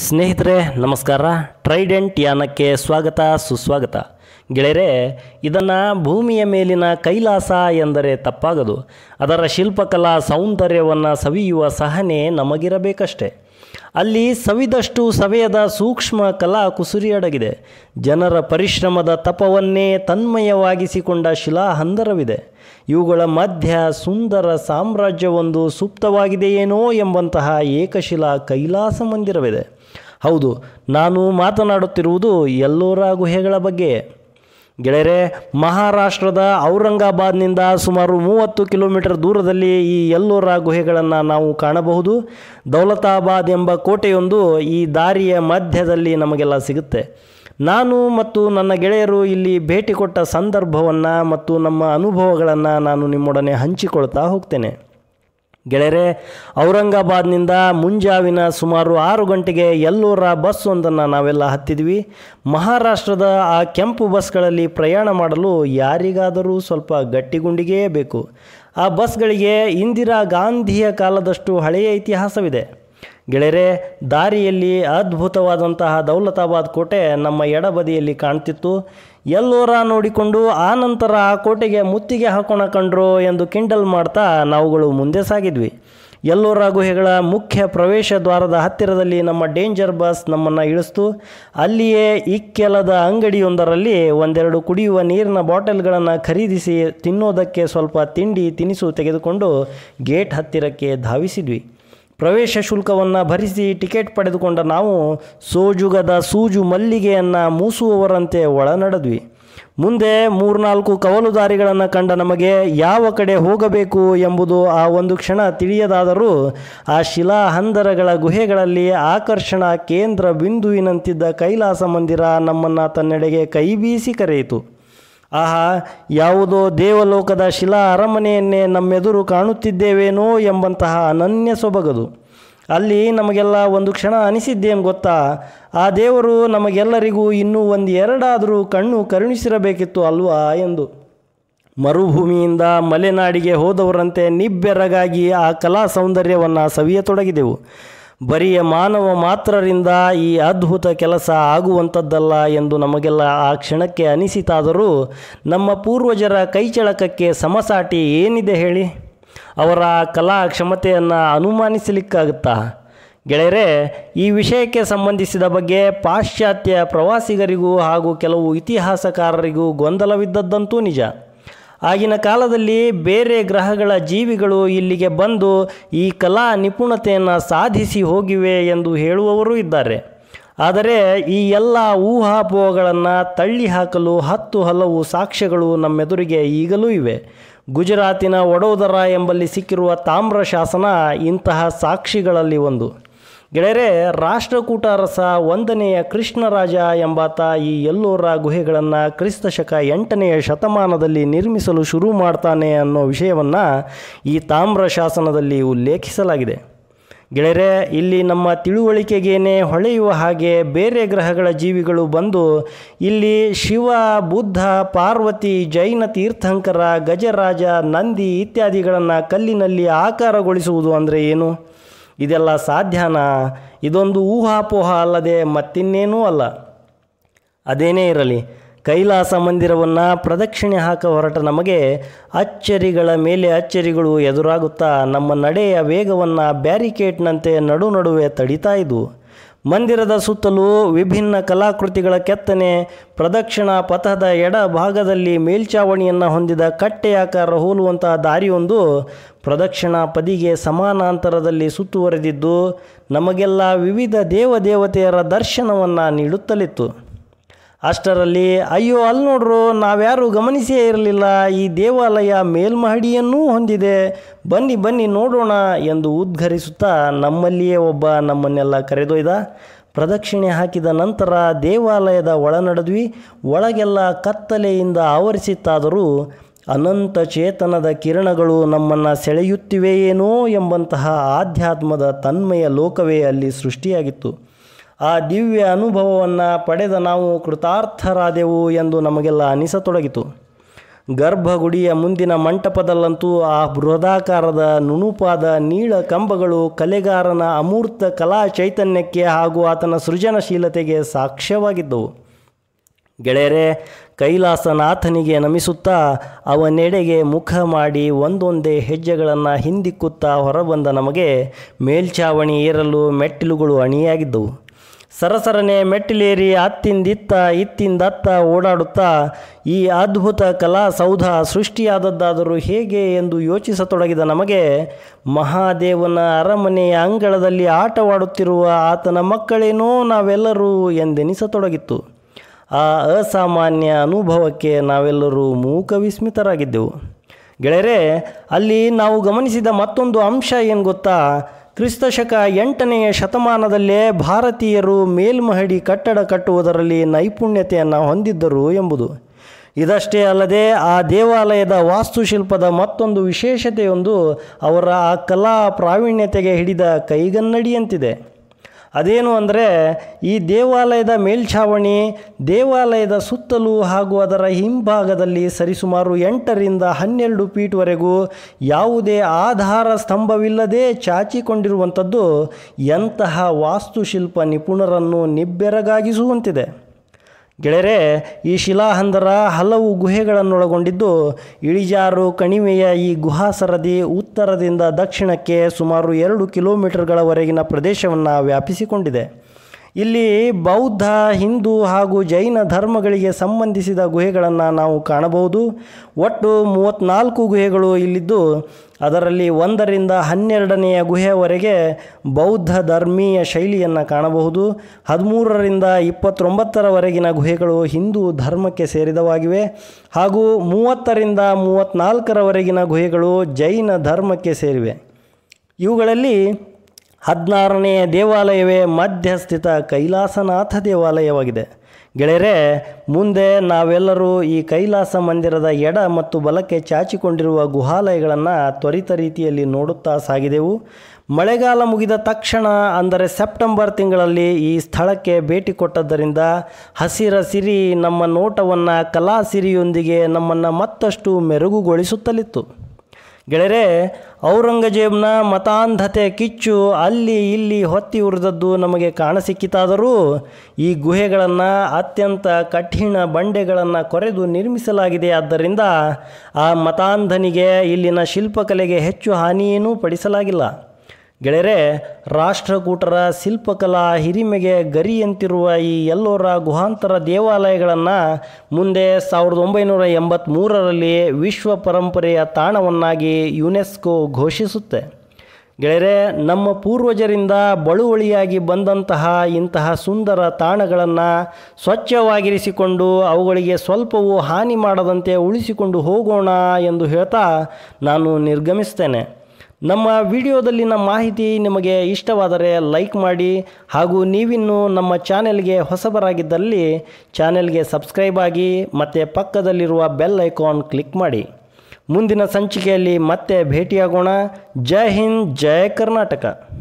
ಸ್ನೇಹಿತರೆ ನಮಸ್ಕಾರ ಟ್ರೈಡೆಂಟ್ ಯಾನಕ್ಕೆ ಸ್ವಾಗತ ಸುಸ್ವಾಗತ ಗೆಳೆಯರೆ ಇದನ್ನು ಭೂಮಿಯ ಮೇಲಿನ ಕೈಲಾಸ ಎಂದರೆ ತಪ್ಪಾಗದು ಅದರ ಶಿಲ್ಪಕಲಾ ಸೌಂದರ್ಯವನ್ನು ಸವಿಯುವ ಸಹನೆ ನಮಗಿರಬೇಕಷ್ಟೆ ಅಲ್ಲಿ ಸವಿದಷ್ಟು ಸವೆಯದ ಸೂಕ್ಷ್ಮ ಕಲಾ ಕುಸುರಿಯಡಗಿದೆ ಜನರ ಪರಿಶ್ರಮದ ತಪವನ್ನೇ ತನ್ಮಯವಾಗಿಸಿಕೊಂಡ ಶಿಲಾ ಹಂದರವಿದೆ ಇವುಗಳ ಮಧ್ಯ ಸುಂದರ ಸಾಮ್ರಾಜ್ಯವೊಂದು ಸುಪ್ತವಾಗಿದೆಯೇನೋ ಎಂಬಂತಹ ಏಕಶಿಲಾ ಕೈಲಾಸ ಮಂದಿರವಿದೆ ಹೌದು ನಾನು ಮಾತನಾಡುತ್ತಿರುವುದು ಎಲ್ಲೋರ ಗುಹೆಗಳ ಬಗ್ಗೆ ಗೆಳೆಯರೆ ಮಹಾರಾಷ್ಟ್ರದ ಔರಂಗಾಬಾದ್ನಿಂದ ಸುಮಾರು ಮೂವತ್ತು ಕಿಲೋಮೀಟರ್ ದೂರದಲ್ಲಿ ಈ ಎಲ್ಲೋರ ಗುಹೆಗಳನ್ನು ನಾವು ಕಾಣಬಹುದು ದೌಲತಾಬಾದ್ ಎಂಬ ಕೋಟೆಯೊಂದು ಈ ದಾರಿಯ ಮಧ್ಯದಲ್ಲಿ ನಮಗೆಲ್ಲ ಸಿಗುತ್ತೆ ನಾನು ಮತ್ತು ನನ್ನ ಗೆಳೆಯರು ಇಲ್ಲಿ ಭೇಟಿ ಕೊಟ್ಟ ಸಂದರ್ಭವನ್ನು ಮತ್ತು ನಮ್ಮ ಅನುಭವಗಳನ್ನು ನಾನು ನಿಮ್ಮೊಡನೆ ಹಂಚಿಕೊಳ್ತಾ ಹೋಗ್ತೇನೆ ಗೆಳೆಯರೆ ಔರಂಗಾಬಾದ್ನಿಂದ ಮುಂಜಾವಿನ ಸುಮಾರು ಆರು ಗಂಟೆಗೆ ಎಲ್ಲೂರ ಬಸ್ ಒಂದನ್ನು ನಾವೆಲ್ಲ ಹತ್ತಿದ್ವಿ ಮಹಾರಾಷ್ಟ್ರದ ಆ ಕೆಂಪು ಬಸ್ಗಳಲ್ಲಿ ಪ್ರಯಾಣ ಮಾಡಲು ಯಾರಿಗಾದರೂ ಸ್ವಲ್ಪ ಗಟ್ಟಿಗುಂಡಿಗೆಯೇ ಬೇಕು ಆ ಬಸ್ಗಳಿಗೆ ಇಂದಿರಾ ಗಾಂಧಿಯ ಕಾಲದಷ್ಟು ಹಳೆಯ ಇತಿಹಾಸವಿದೆ ಗೆಳೆಯರೆ ದಾರಿಯಲ್ಲಿ ಅದ್ಭುತವಾದಂತಹ ದೌಲತಾಬಾದ್ ಕೋಟೆ ನಮ್ಮ ಎಡಬದಿಯಲ್ಲಿ ಕಾಣ್ತಿತ್ತು ಎಲ್ಲೋರ ನೋಡಿಕೊಂಡು ಆ ನಂತರ ಆ ಕೋಟೆಗೆ ಮುತ್ತಿಗೆ ಹಾಕೋಣ ಕಂಡ್ರು ಎಂದು ಕಿಂಡಲ್ ಮಾಡ್ತಾ ನಾವುಗಳು ಮುಂದೆ ಸಾಗಿದ್ವಿ ಎಲ್ಲೋರ ಗುಹೆಗಳ ಮುಖ್ಯ ಪ್ರವೇಶ ದ್ವಾರದ ಹತ್ತಿರದಲ್ಲಿ ನಮ್ಮ ಡೇಂಜರ್ ಬಸ್ ನಮ್ಮನ್ನು ಇಳಿಸ್ತು ಅಲ್ಲಿಯೇ ಇಕ್ಕೆಲದ ಅಂಗಡಿಯೊಂದರಲ್ಲಿ ಒಂದೆರಡು ಕುಡಿಯುವ ನೀರಿನ ಬಾಟಲ್ಗಳನ್ನು ಖರೀದಿಸಿ ತಿನ್ನೋದಕ್ಕೆ ಸ್ವಲ್ಪ ತಿಂಡಿ ತಿನಿಸು ತೆಗೆದುಕೊಂಡು ಗೇಟ್ ಹತ್ತಿರಕ್ಕೆ ಧಾವಿಸಿದ್ವಿ ಪ್ರವೇಶ ಶುಲ್ಕವನ್ನು ಭರಿಸಿ ಟಿಕೆಟ್ ಪಡೆದುಕೊಂಡ ನಾವು ಸೋಜುಗದ ಸೂಜು ಮಲ್ಲಿಗೆಯನ್ನು ಮೂಸುವವರಂತೆ ಒಳನಡೆದ್ವಿ ಮುಂದೆ ಮೂರ್ನಾಲ್ಕು ಕವಲುದಾರಿಗಳನ್ನು ಕಂಡ ನಮಗೆ ಯಾವ ಕಡೆ ಹೋಗಬೇಕು ಎಂಬುದು ಆ ಒಂದು ಕ್ಷಣ ತಿಳಿಯದಾದರೂ ಆ ಶಿಲಾಹಂದರಗಳ ಗುಹೆಗಳಲ್ಲಿ ಆಕರ್ಷಣಾ ಕೇಂದ್ರ ಬಿಂದುವಿನಂತಿದ್ದ ಕೈಲಾಸ ಮಂದಿರ ನಮ್ಮನ್ನು ತನ್ನೆಡೆಗೆ ಕೈಬೀಸಿ ಕರೆಯಿತು ಆಹಾ ಯಾವುದೋ ದೇವಲೋಕದ ಶಿಲಾ ಅರಮನೆಯನ್ನೇ ನಮ್ಮೆದುರು ಕಾಣುತ್ತಿದ್ದೇವೇನೋ ಎಂಬಂತಹ ಅನನ್ಯ ಸೊಬಗದು ಅಲ್ಲಿ ನಮಗೆಲ್ಲ ಒಂದು ಕ್ಷಣ ಅನಿಸಿದ್ದೇನು ಗೊತ್ತಾ ಆ ದೇವರು ನಮಗೆಲ್ಲರಿಗೂ ಇನ್ನೂ ಒಂದು ಎರಡಾದರೂ ಕಣ್ಣು ಕರುಣಿಸಿರಬೇಕಿತ್ತು ಅಲ್ವಾ ಎಂದು ಮರುಭೂಮಿಯಿಂದ ಮಲೆನಾಡಿಗೆ ಹೋದವರಂತೆ ನಿಬ್ಬೆರಗಾಗಿ ಆ ಕಲಾ ಸೌಂದರ್ಯವನ್ನು ಸವಿಯತೊಡಗಿದೆವು ಬರಿಯ ಮಾನವ ಮಾತ್ರರಿಂದ ಈ ಅದ್ಭುತ ಕೆಲಸ ಆಗುವಂಥದ್ದಲ್ಲ ಎಂದು ನಮಗೆಲ್ಲ ಆ ಕ್ಷಣಕ್ಕೆ ಅನಿಸಿತಾದರೂ ನಮ್ಮ ಪೂರ್ವಜರ ಕೈಚಳಕಕ್ಕೆ ಸಮಸಾಟಿ ಏನಿದೆ ಹೇಳಿ ಅವರ ಕಲಾ ಕ್ಷಮತೆಯನ್ನು ಅನುಮಾನಿಸಲಿಕ್ಕಾಗುತ್ತಾ ಗೆಳೆಯರೆ ಈ ವಿಷಯಕ್ಕೆ ಸಂಬಂಧಿಸಿದ ಬಗ್ಗೆ ಪಾಶ್ಚಾತ್ಯ ಪ್ರವಾಸಿಗರಿಗೂ ಹಾಗೂ ಕೆಲವು ಇತಿಹಾಸಕಾರರಿಗೂ ಗೊಂದಲವಿದ್ದದ್ದಂತೂ ನಿಜ ಆಗಿನ ಕಾಲದಲ್ಲಿ ಬೇರೆ ಗ್ರಹಗಳ ಜೀವಿಗಳು ಇಲ್ಲಿಗೆ ಬಂದು ಈ ಕಲಾ ನಿಪುಣತೆಯನ್ನು ಸಾಧಿಸಿ ಹೋಗಿವೆ ಎಂದು ಹೇಳುವವರೂ ಇದ್ದಾರೆ ಆದರೆ ಈ ಎಲ್ಲ ಊಹಾಪೋಹಗಳನ್ನು ತಳ್ಳಿ ಹಾಕಲು ಹತ್ತು ಹಲವು ಸಾಕ್ಷ್ಯಗಳು ನಮ್ಮೆದುರಿಗೆ ಈಗಲೂ ಇವೆ ಗುಜರಾತಿನ ವಡೋದರ ಎಂಬಲ್ಲಿ ಸಿಕ್ಕಿರುವ ತಾಮ್ರ ಶಾಸನ ಇಂತಹ ಸಾಕ್ಷಿಗಳಲ್ಲಿ ಒಂದು ಗೆಳೆಯರೆ ರಾಷ್ಟ್ರಕೂಟ ಅರಸ ಒಂದನೆಯ ಕೃಷ್ಣರಾಜ ಎಂಬಾತ ಈ ಎಲ್ಲೋರ ಗುಹೆಗಳನ್ನು ಕ್ರಿಸ್ತ ಶಕ ಎಂಟನೆಯ ಶತಮಾನದಲ್ಲಿ ನಿರ್ಮಿಸಲು ಶುರು ಮಾಡ್ತಾನೆ ಅನ್ನೋ ವಿಷಯವನ್ನು ಈ ತಾಮ್ರ ಶಾಸನದಲ್ಲಿ ಉಲ್ಲೇಖಿಸಲಾಗಿದೆ ಗೆಳೆಯರೆ ಇಲ್ಲಿ ನಮ್ಮ ತಿಳುವಳಿಕೆಗೇನೆ ಹೊಳೆಯುವ ಹಾಗೆ ಬೇರೆ ಗ್ರಹಗಳ ಜೀವಿಗಳು ಬಂದು ಇಲ್ಲಿ ಶಿವ ಬುದ್ಧ ಪಾರ್ವತಿ ಜೈನ ತೀರ್ಥಂಕರ ಗಜರಾಜ ನಂದಿ ಇತ್ಯಾದಿಗಳನ್ನು ಕಲ್ಲಿನಲ್ಲಿ ಆಕಾರಗೊಳಿಸುವುದು ಅಂದರೆ ಏನು ಇದೆಲ್ಲ ಸಾಧ್ಯನಾ ಇದೊಂದು ಊಹಾಪೋಹ ಅಲ್ಲದೆ ಮತ್ತಿನ್ನೇನೂ ಅಲ್ಲ ಅದೇನೇ ಇರಲಿ ಕೈಲಾಸ ಮಂದಿರವನ್ನು ಪ್ರದಕ್ಷಿಣೆ ಹಾಕ ಹೊರಟ ನಮಗೆ ಅಚ್ಚರಿಗಳ ಮೇಲೆ ಅಚ್ಚರಿಗಳು ಎದುರಾಗುತ್ತಾ ನಮ್ಮ ನಡೆಯ ವೇಗವನ್ನು ಬ್ಯಾರಿಕೇಡ್ನಂತೆ ನಡು ನಡುವೆ ತಡೀತಾ ಇದ್ವು ಮಂದಿರದ ಸುತ್ತಲೂ ವಿಭಿನ್ನ ಕಲಾಕೃತಿಗಳ ಕೆತ್ತನೆ ಪ್ರದಕ್ಷಿಣಾ ಪಥದ ಎಡ ಭಾಗದಲ್ಲಿ ಮೇಲ್ಛಾವಣಿಯನ್ನು ಹೊಂದಿದ ಕಟ್ಟೆಯಾಕಾರ ಹೋಲುವಂತಹ ದಾರಿಯೊಂದು ಪ್ರದಕ್ಷಿಣಾ ಪದಿಗೆ ಸಮಾನಾಂತರದಲ್ಲಿ ಸುತ್ತುವರೆದಿದ್ದು ನಮಗೆಲ್ಲ ವಿವಿಧ ದೇವದೇವತೆಯರ ದರ್ಶನವನ್ನು ನೀಡುತ್ತಲಿತ್ತು ಅಷ್ಟರಲ್ಲಿ ಅಯ್ಯೋ ಅಲ್ಲಿ ನೋಡ್ರು ನಾವ್ಯಾರು ಗಮನಿಸೇ ಇರಲಿಲ್ಲ ಈ ದೇವಾಲಯ ಮೇಲ್ಮಹಡಿಯನ್ನೂ ಹೊಂದಿದೆ ಬನ್ನಿ ಬನ್ನಿ ನೋಡೋಣ ಎಂದು ಉದ್ಘರಿಸುತ್ತಾ ನಮ್ಮಲ್ಲಿಯೇ ಒಬ್ಬ ನಮ್ಮನ್ನೆಲ್ಲ ಕರೆದೊಯ್ದ ಪ್ರದಕ್ಷಿಣೆ ಹಾಕಿದ ನಂತರ ದೇವಾಲಯದ ಒಳನಡೆದ್ವಿ ಒಳಗೆಲ್ಲ ಕತ್ತಲೆಯಿಂದ ಆವರಿಸಿತ್ತಾದರೂ ಅನಂತ ಚೇತನದ ಕಿರಣಗಳು ನಮ್ಮನ್ನು ಸೆಳೆಯುತ್ತಿವೆಯೇನೋ ಎಂಬಂತಹ ಆಧ್ಯಾತ್ಮದ ತನ್ಮಯ ಲೋಕವೇ ಅಲ್ಲಿ ಸೃಷ್ಟಿಯಾಗಿತ್ತು ಆ ದಿವ್ಯ ಅನುಭವವನ್ನು ಪಡೆದ ನಾವು ಕೃತಾರ್ಥರಾದೆವು ಎಂದು ನಮಗೆಲ್ಲ ಅನಿಸತೊಡಗಿತು ಗರ್ಭಗುಡಿಯ ಮುಂದಿನ ಮಂಟಪದಲ್ಲಂತೂ ಆ ಬೃಹದಾಕಾರದ ನುಣುಪಾದ ನೀಳ ಕಂಬಗಳು ಕಲೆಗಾರನ ಅಮೂರ್ತ ಕಲಾ ಚೈತನ್ಯಕ್ಕೆ ಹಾಗೂ ಆತನ ಸೃಜನಶೀಲತೆಗೆ ಸಾಕ್ಷ್ಯವಾಗಿದ್ದವು ಗೆಳೆಯರೆ ಕೈಲಾಸನಾಥನಿಗೆ ನಮಿಸುತ್ತಾ ಅವನೆಡೆಗೆ ಮುಖ ಮಾಡಿ ಒಂದೊಂದೇ ಹೆಜ್ಜೆಗಳನ್ನು ಹಿಂದಿಕ್ಕುತ್ತಾ ಹೊರಬಂದ ನಮಗೆ ಮೇಲ್ಛಾವಣಿ ಏರಲು ಮೆಟ್ಟಿಲುಗಳು ಅಣಿಯಾಗಿದ್ದವು ಸರಸರನೆ ಮೆಟ್ಟಿಲೇರಿ ಅತ್ತಿಂದಿತ್ತ ಇತ್ತಿಂದತ್ತ ಓಡಾಡುತ್ತಾ ಈ ಅದ್ಭುತ ಕಲಾ ಸೌಧ ಸೃಷ್ಟಿಯಾದದ್ದಾದರೂ ಹೇಗೆ ಎಂದು ಯೋಚಿಸತೊಡಗಿದ ನಮಗೆ ಮಹಾದೇವನ ಅರಮನೆಯ ಅಂಗಳದಲ್ಲಿ ಆಟವಾಡುತ್ತಿರುವ ಆತನ ಮಕ್ಕಳೇನೋ ನಾವೆಲ್ಲರೂ ಎಂದೆನಿಸತೊಡಗಿತ್ತು ಆ ಅಸಾಮಾನ್ಯ ಅನುಭವಕ್ಕೆ ನಾವೆಲ್ಲರೂ ಮೂಕ ವಿಸ್ಮಿತರಾಗಿದ್ದೆವು ಗೆಳೆಯರೇ ಅಲ್ಲಿ ನಾವು ಗಮನಿಸಿದ ಮತ್ತೊಂದು ಅಂಶ ಏನು ಗೊತ್ತಾ ಕ್ರಿಸ್ತಶಕ ಎಂಟನೆಯ ಶತಮಾನದಲ್ಲೇ ಭಾರತೀಯರು ಮೇಲ್ಮಹಡಿ ಕಟ್ಟಡ ಕಟ್ಟುವುದರಲ್ಲಿ ನೈಪುಣ್ಯತೆಯನ್ನು ಹೊಂದಿದ್ದರು ಎಂಬುದು ಇದಷ್ಟೇ ಅಲ್ಲದೆ ಆ ದೇವಾಲಯದ ವಾಸ್ತುಶಿಲ್ಪದ ಮತ್ತೊಂದು ವಿಶೇಷತೆಯೊಂದು ಅವರ ಆ ಕಲಾ ಪ್ರಾವೀಣ್ಯತೆಗೆ ಹಿಡಿದ ಕೈಗನ್ನಡಿಯಂತಿದೆ ಅದೇನು ಅಂದರೆ ಈ ದೇವಾಲಯದ ಮೇಲ್ಛಾವಣಿ ದೇವಾಲಯದ ಸುತ್ತಲೂ ಹಾಗೂ ಅದರ ಹಿಂಭಾಗದಲ್ಲಿ ಸರಿಸುಮಾರು ಎಂಟರಿಂದ ಹನ್ನೆರಡು ಫೀಟ್ವರೆಗೂ ಯಾವುದೇ ಆಧಾರ ಸ್ತಂಭವಿಲ್ಲದೆ ಚಾಚಿಕೊಂಡಿರುವಂಥದ್ದು ಎಂತಹ ವಾಸ್ತುಶಿಲ್ಪ ನಿಪುಣರನ್ನು ನಿಬ್ಬೆರಗಾಗಿಸುವಂತಿದೆ ಗೆಳೆರೆ ಈ ಶಿಲಾಹಂದರ ಹಲವು ಗುಹೆಗಳನ್ನೊಳಗೊಂಡಿದ್ದು ಇಳಿಜಾರು ಕಣಿವೆಯ ಈ ಗುಹಾ ಸರದಿ ಉತ್ತರದಿಂದ ದಕ್ಷಿಣಕ್ಕೆ ಸುಮಾರು ಎರಡು ಕಿಲೋಮೀಟರ್ಗಳವರೆಗಿನ ಪ್ರದೇಶವನ್ನು ವ್ಯಾಪಿಸಿಕೊಂಡಿದೆ ಇಲ್ಲಿ ಬೌದ್ಧ ಹಿಂದೂ ಹಾಗೂ ಜೈನ ಧರ್ಮಗಳಿಗೆ ಸಂಬಂಧಿಸಿದ ಗುಹೆಗಳನ್ನು ನಾವು ಕಾಣಬಹುದು ಒಟ್ಟು ಮೂವತ್ತ್ನಾಲ್ಕು ಗುಹೆಗಳು ಇಲ್ಲಿದ್ದು ಅದರಲ್ಲಿ ಒಂದರಿಂದ ಹನ್ನೆರಡನೆಯ ಗುಹೆಯವರೆಗೆ ಬೌದ್ಧ ಧರ್ಮೀಯ ಶೈಲಿಯನ್ನು ಕಾಣಬಹುದು ಹದಿಮೂರರಿಂದ ಇಪ್ಪತ್ತೊಂಬತ್ತರವರೆಗಿನ ಗುಹೆಗಳು ಹಿಂದೂ ಧರ್ಮಕ್ಕೆ ಸೇರಿದವಾಗಿವೆ ಹಾಗೂ ಮೂವತ್ತರಿಂದ ಮೂವತ್ತ್ನಾಲ್ಕರವರೆಗಿನ ಗುಹೆಗಳು ಜೈನ ಧರ್ಮಕ್ಕೆ ಸೇರಿವೆ ಇವುಗಳಲ್ಲಿ ಹದಿನಾರನೆಯ ದೇವಾಲಯವೇ ಮಧ್ಯಸ್ಥಿತ ಕೈಲಾಸನಾಥ ದೇವಾಲಯವಾಗಿದೆ ಗೆಳೆಯರೇ ಮುಂದೆ ನಾವೆಲ್ಲರೂ ಈ ಕೈಲಾಸ ಮಂದಿರದ ಎಡ ಮತ್ತು ಬಲಕ್ಕೆ ಚಾಚಿಕೊಂಡಿರುವ ಗುಹಾಲಯಗಳನ್ನು ತ್ವರಿತ ರೀತಿಯಲ್ಲಿ ನೋಡುತ್ತಾ ಸಾಗಿದೆವು ಮಳೆಗಾಲ ಮುಗಿದ ತಕ್ಷಣ ಅಂದರೆ ಸೆಪ್ಟೆಂಬರ್ ತಿಂಗಳಲ್ಲಿ ಈ ಸ್ಥಳಕ್ಕೆ ಭೇಟಿ ಕೊಟ್ಟದ್ದರಿಂದ ಹಸಿರ ಸಿರಿ ನಮ್ಮ ನೋಟವನ್ನು ಕಲಾ ಸಿರಿಯೊಂದಿಗೆ ನಮ್ಮನ್ನು ಮತ್ತಷ್ಟು ಮೆರುಗುಗೊಳಿಸುತ್ತಲಿತ್ತು ಗೆಳೆಯರೇ ಔರಂಗಜೇಬ್ನ ಮತಾಂಧತೆ ಕಿಚ್ಚು ಅಲ್ಲಿ ಇಲ್ಲಿ ಹೊತ್ತಿ ಉರಿದದ್ದು ನಮಗೆ ಕಾಣಸಿಕ್ಕಿತಾದರೂ ಈ ಗುಹೆಗಳನ್ನು ಅತ್ಯಂತ ಕಠಿಣ ಬಂಡೆಗಳನ್ನು ಕೊರೆದು ನಿರ್ಮಿಸಲಾಗಿದೆ ಆದ್ದರಿಂದ ಆ ಮತಾಂಧನಿಗೆ ಇಲ್ಲಿನ ಶಿಲ್ಪಕಲೆಗೆ ಹೆಚ್ಚು ಹಾನಿಯೇನೂ ಪಡಿಸಲಾಗಿಲ್ಲ ಗೆಳೆಯರೆ ರಾಷ್ಟ್ರಕೂಟರ ಶಿಲ್ಪಕಲಾ ಹಿರಿಮೆಗೆ ಗರಿಯಂತಿರುವ ಈ ಎಲ್ಲೋರ ಗುಹಾಂತರ ದೇವಾಲಯಗಳನ್ನು ಮುಂದೆ ಸಾವಿರದ ಒಂಬೈನೂರ ಎಂಬತ್ತ್ಮೂರರಲ್ಲಿ ವಿಶ್ವ ಪರಂಪರೆಯ ತಾಣವನ್ನಾಗಿ ಯುನೆಸ್ಕೋ ಘೋಷಿಸುತ್ತೆ ಗೆಳೆಯರೆ ನಮ್ಮ ಪೂರ್ವಜರಿಂದ ಬಳುವಳಿಯಾಗಿ ಬಂದಂತಹ ಇಂತಹ ಸುಂದರ ತಾಣಗಳನ್ನು ಸ್ವಚ್ಛವಾಗಿರಿಸಿಕೊಂಡು ಅವುಗಳಿಗೆ ಸ್ವಲ್ಪವೂ ಹಾನಿ ಮಾಡದಂತೆ ಉಳಿಸಿಕೊಂಡು ಹೋಗೋಣ ಎಂದು ಹೇಳ್ತಾ ನಾನು ನಿರ್ಗಮಿಸ್ತೇನೆ ನಮ್ಮ ವಿಡಿಯೋದಲ್ಲಿನ ಮಾಹಿತಿ ನಿಮಗೆ ಇಷ್ಟವಾದರೆ ಲೈಕ್ ಮಾಡಿ ಹಾಗೂ ನೀವಿನ್ನು ನಮ್ಮ ಚಾನೆಲ್ಗೆ ಹೊಸಬರಾಗಿದ್ದಲ್ಲಿ ಚಾನೆಲ್ಗೆ ಸಬ್ಸ್ಕ್ರೈಬ್ ಆಗಿ ಮತ್ತು ಪಕ್ಕದಲ್ಲಿರುವ ಬೆಲ್ ಐಕಾನ್ ಕ್ಲಿಕ್ ಮಾಡಿ ಮುಂದಿನ ಸಂಚಿಕೆಯಲ್ಲಿ ಮತ್ತೆ ಭೇಟಿಯಾಗೋಣ ಜೈ ಹಿಂದ್ ಜೈ ಕರ್ನಾಟಕ